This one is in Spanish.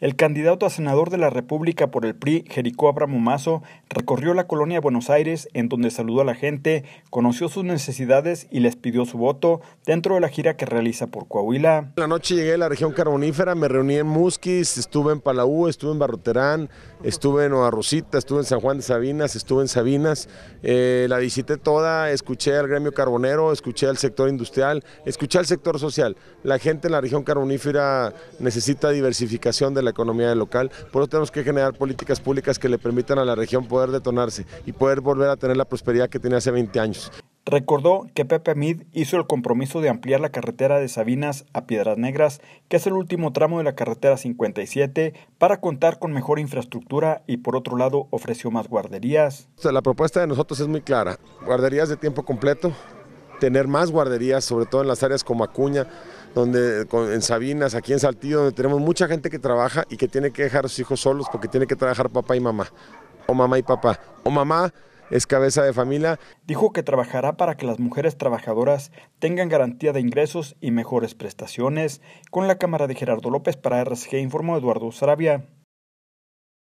El candidato a senador de la República por el PRI, Jericó Abramo Mazo, recorrió la colonia Buenos Aires, en donde saludó a la gente, conoció sus necesidades y les pidió su voto dentro de la gira que realiza por Coahuila. La noche llegué a la región carbonífera, me reuní en Musquis, estuve en Palau, estuve en Barroterán, estuve en Rosita, estuve en San Juan de Sabinas, estuve en Sabinas, eh, la visité toda, escuché al gremio carbonero, escuché al sector industrial, escuché al sector social. La gente en la región carbonífera necesita diversificación de la la economía local. Por eso tenemos que generar políticas públicas que le permitan a la región poder detonarse y poder volver a tener la prosperidad que tenía hace 20 años. Recordó que Pepe Mid hizo el compromiso de ampliar la carretera de Sabinas a Piedras Negras, que es el último tramo de la carretera 57, para contar con mejor infraestructura y por otro lado ofreció más guarderías. La propuesta de nosotros es muy clara, guarderías de tiempo completo tener más guarderías, sobre todo en las áreas como Acuña, donde en Sabinas, aquí en Saltillo, donde tenemos mucha gente que trabaja y que tiene que dejar a sus hijos solos porque tiene que trabajar papá y mamá, o mamá y papá, o mamá es cabeza de familia. Dijo que trabajará para que las mujeres trabajadoras tengan garantía de ingresos y mejores prestaciones. Con la cámara de Gerardo López para RSG, informó Eduardo Sarabia.